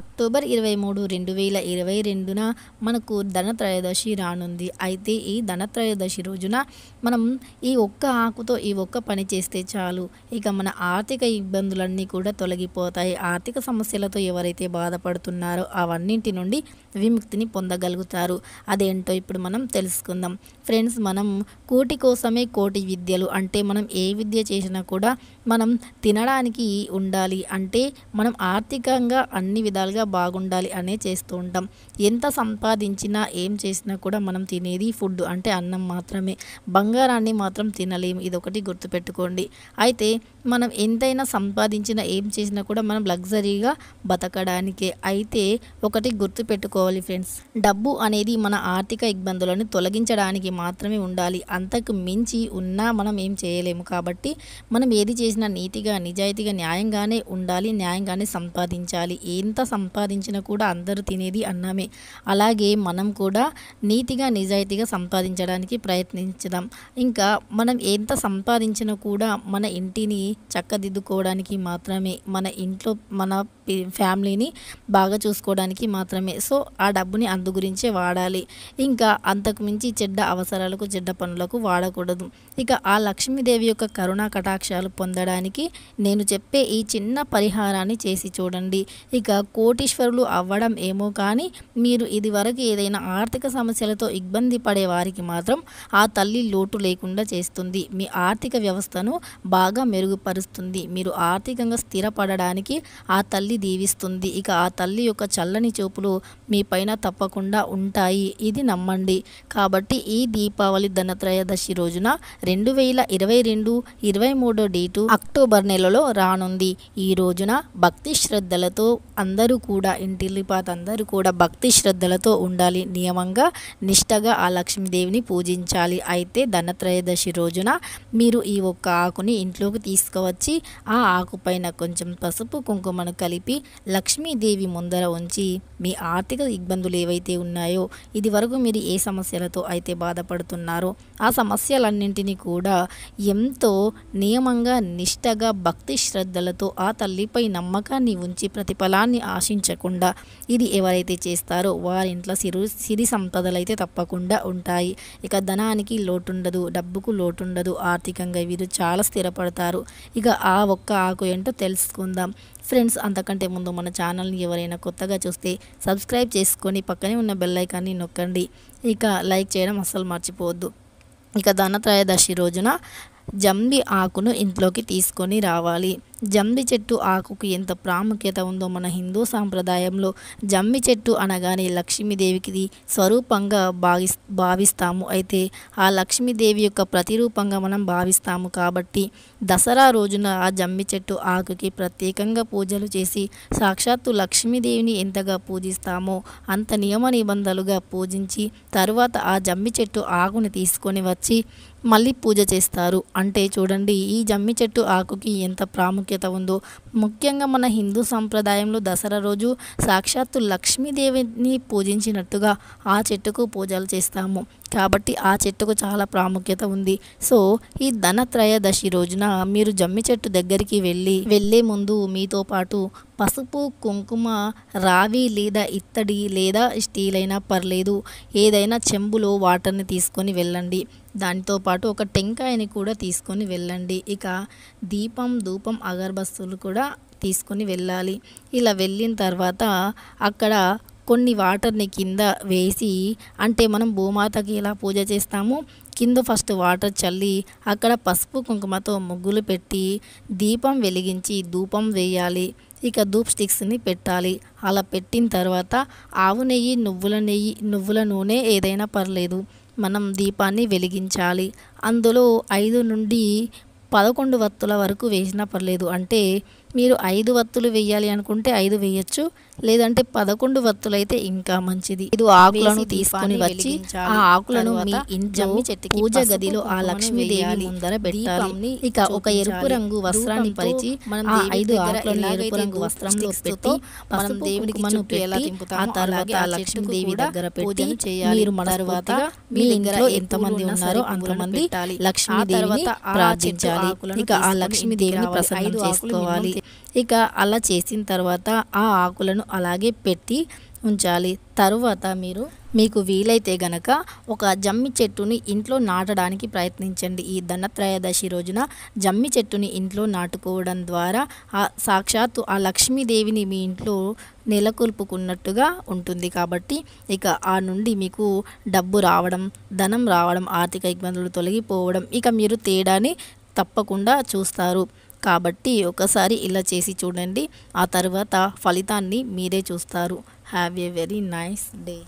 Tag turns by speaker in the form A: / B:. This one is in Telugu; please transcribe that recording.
A: అక్టోబర్ ఇరవై మూడు రెండు వేల ఇరవై రెండున మనకు ధనత్రయోదశి రానుంది అయితే ఈ ధనత్రయోదశి రోజున మనం ఈ ఒక్క ఆకుతో ఈ ఒక్క పని చేస్తే చాలు ఇక మన ఆర్థిక ఇబ్బందులన్నీ కూడా తొలగిపోతాయి ఆర్థిక సమస్యలతో ఎవరైతే బాధపడుతున్నారో అవన్నింటి నుండి విముక్తిని పొందగలుగుతారు అదేంటో ఇప్పుడు మనం తెలుసుకుందాం ఫ్రెండ్స్ మనం కోటి కోసమే కోటి విద్యలు అంటే మనం ఏ విద్య చేసినా కూడా మనం తినడానికి ఉండాలి అంటే మనం ఆర్థికంగా అన్ని విధాలు ఓవరాల్గా బాగుండాలి అనే చేస్తూ ఉంటాం ఎంత సంపాదించినా ఏం చేసినా కూడా మనం తినేది ఫుడ్ అంటే అన్నం మాత్రమే బంగారాన్ని మాత్రం తినలేము ఇదొకటి గుర్తుపెట్టుకోండి అయితే మనం ఎంతైనా సంపాదించినా ఏం చేసినా కూడా మనం లగ్జరీగా బతకడానికే అయితే ఒకటి గుర్తుపెట్టుకోవాలి ఫ్రెండ్స్ డబ్బు అనేది మన ఆర్థిక ఇబ్బందులను తొలగించడానికి మాత్రమే ఉండాలి అంతకు మించి ఉన్నా మనం ఏం చేయలేము కాబట్టి మనం ఏది చేసినా నీతిగా నిజాయితీగా న్యాయంగానే ఉండాలి న్యాయంగానే సంపాదించాలి ఎంత సంపాదించినా కూడా అందరూ తినేది అన్నామే అలాగే మనం కూడా నీతిగా నిజాయితీగా సంపాదించడానికి ప్రయత్నించదాం ఇంకా మనం ఎంత సంపాదించినా కూడా మన ఇంటిని చక్కదిద్దుకోవడానికి మాత్రమే మన ఇంట్లో మన ఫ్యామిలీని బాగా చూసుకోవడానికి మాత్రమే సో ఆ డబ్బుని అందు గురించే వాడాలి ఇంకా అంతకుమించి చెడ్డ అవసరాలకు చెడ్డ పనులకు వాడకూడదు ఇక ఆ లక్ష్మీదేవి యొక్క కరుణా కటాక్షాలు పొందడానికి నేను చెప్పే ఈ చిన్న పరిహారాన్ని చేసి చూడండి ఇక కోటీశ్వరులు అవ్వడం ఏమో కానీ మీరు ఇది ఏదైనా ఆర్థిక సమస్యలతో ఇబ్బంది పడే వారికి మాత్రం ఆ తల్లి లోటు లేకుండా చేస్తుంది మీ ఆర్థిక వ్యవస్థను బాగా మెరుగు స్థిరపరుస్తుంది మీరు ఆర్థికంగా స్థిరపడడానికి ఆ తల్లి దీవిస్తుంది ఇక ఆ తల్లి యొక్క చల్లని చూపులు పైన తప్పకుండా ఉంటాయి ఇది నమ్మండి కాబట్టి ఈ దీపావళి ధనత్రయోదశి రోజున రెండు వేల ఇరవై రెండు ఇరవై మూడో డేటు అక్టోబర్ నెలలో రానుంది ఈ రోజున భక్తి శ్రద్ధలతో అందరూ కూడా ఇంటిల్లిపాత అందరూ కూడా భక్తి శ్రద్ధలతో ఉండాలి నియమంగా నిష్టగా ఆ లక్ష్మీదేవిని పూజించాలి అయితే ధనత్రయోదశి రోజున మీరు ఈ ఒక్క ఆకుని ఇంట్లోకి తీసుకు తీసుకువచ్చి ఆ ఆకుపైన కొంచెం పసుపు కుంకుమను కలిపి లక్ష్మీదేవి ముందర ఉంచి మీ ఆర్థిక ఇబ్బందులు ఏవైతే ఉన్నాయో ఇది వరకు మీరు ఏ సమస్యలతో అయితే బాధపడుతున్నారో ఆ సమస్యలన్నింటినీ కూడా ఎంతో నియమంగా నిష్టగా భక్తి శ్రద్ధలతో ఆ తల్లిపై నమ్మకాన్ని ఉంచి ప్రతిఫలాన్ని ఆశించకుండా ఇది ఎవరైతే చేస్తారో వారింట్లో సిరు సిరి సంపదలు అయితే తప్పకుండా ఉంటాయి ఇక ధనానికి లోటుండదు డబ్బుకు లోటుండదు ఆర్థికంగా వీరు చాలా స్థిరపడతారు ఇక ఆ ఒక్క ఆకు ఏంటో తెలుసుకుందాం ఫ్రెండ్స్ అంతకంటే ముందు మన ఛానల్ని ఎవరైనా కొత్తగా చూస్తే సబ్స్క్రైబ్ చేసుకొని పక్కనే ఉన్న బెల్ ఐకాన్ని నొక్కండి ఇక లైక్ చేయడం అస్సలు మర్చిపోవద్దు ఇక ధనత్రయోదశి రోజున జంబి ఆకును ఇంట్లోకి తీసుకొని రావాలి జంబి చెట్టు ఆకుకు ఎంత ప్రాముఖ్యత ఉందో మన హిందూ సాంప్రదాయంలో జంబి చెట్టు అనగానే లక్ష్మీదేవికి స్వరూపంగా భావి భావిస్తాము అయితే ఆ లక్ష్మీదేవి యొక్క ప్రతిరూపంగా మనం భావిస్తాము కాబట్టి దసరా రోజున ఆ జంబి చెట్టు ఆకుకి ప్రత్యేకంగా పూజలు చేసి సాక్షాత్తు లక్ష్మీదేవిని ఎంతగా పూజిస్తామో అంత నియమ నిబంధనలుగా పూజించి తరువాత ఆ జంబి చెట్టు ఆకుని తీసుకొని వచ్చి మళ్ళీ పూజ చేస్తారు అంటే చూడండి ఈ జమ్మి చెట్టు ఆకుకి ఎంత ప్రాముఖ్యత ఉందో ముఖ్యంగా మన హిందూ సంప్రదాయంలో దసరా రోజు సాక్షాత్తు లక్ష్మీదేవిని పూజించినట్టుగా ఆ చెట్టుకు పూజలు చేస్తాము కాబట్టి ఆ చెట్టుకు చాలా ప్రాముఖ్యత ఉంది సో ఈ ధనత్రయోదశి రోజున మీరు జమ్మి చెట్టు దగ్గరికి వెళ్ళి వెళ్ళే ముందు మీతో పాటు పసుపు కుంకుమ రావి లేదా ఇత్తడి లేదా స్టీల్ అయినా పర్లేదు ఏదైనా చెంబులో వాటర్ని తీసుకొని వెళ్ళండి దానితో పాటు ఒక టెంకాయని కూడా తీసుకొని వెళ్ళండి ఇక దీపం ధూపం అగర్బస్తులు కూడా తీసుకొని వెళ్ళాలి ఇలా వెళ్ళిన తర్వాత అక్కడ కొన్ని వాటర్ని కింద వేసి అంటే మనం భూమాతకి ఎలా పూజ చేస్తాము కింద ఫస్ట్ వాటర్ చల్లి అక్కడ పసుపు కుంకుమతో ముగ్గులు పెట్టి దీపం వెలిగించి ధూపం వేయాలి ఇక ధూప్ స్టిక్స్ని పెట్టాలి అలా పెట్టిన తర్వాత ఆవు నెయ్యి నువ్వుల నెయ్యి నువ్వుల నూనె ఏదైనా పర్లేదు మనం దీపాన్ని వెలిగించాలి అందులో ఐదు నుండి పదకొండు వత్తుల వరకు వేసినా పర్లేదు అంటే మీరు ఐదు వత్తులు వేయాలి అనుకుంటే ఐదు వేయచ్చు లేదంటే పదకొండు వత్తులు అయితే ఇంకా మంచిది ఇది ఆకులను తీసుకొని వచ్చి ఆ ఆకులను మీ పూజ గదిలో ఆ లక్ష్మీదేవి ముందర పెట్టాలి ఇక ఒక ఎరుపు రంగు వస్త్రాన్ని పరిచి మనం ఐదు ఆకులను ఎరుపు రంగు వస్త్రంలో పెట్టి మనం దేవుడికి మనం ఆ తర్వాత ఆ లక్ష్మీదేవి దగ్గర పెట్టి మీరు మన తర్వాత మీ ఎంత మంది ఉన్నారో అంతమంది లక్ష్మీదేవిని ప్రార్థించాలి ఇక ఆ లక్ష్మీదేవిని ప్రసన్నం చేసుకోవాలి ఇక అలా చేసిన తర్వాత ఆ ఆకులను అలాగే పెట్టి ఉంచాలి తరువాత మీరు మీకు వీలైతే గనక ఒక జమ్మి చెట్టుని ఇంట్లో నాటడానికి ప్రయత్నించండి ఈ ధనత్రయోదశి రోజున జమ్మి చెట్టుని ఇంట్లో నాటుకోవడం ద్వారా ఆ సాక్షాత్తు ఆ లక్ష్మీదేవిని మీ ఇంట్లో నెలకొల్పుకున్నట్టుగా ఉంటుంది కాబట్టి ఇక ఆ నుండి మీకు డబ్బు రావడం ధనం రావడం ఆర్థిక ఇబ్బందులు తొలగిపోవడం ఇక మీరు తేడాని తప్పకుండా చూస్తారు కాబట్టి ఒకసారి ఇలా చేసి చూడండి ఆ తర్వాత ఫలితాన్ని మీరే చూస్తారు have a very nice day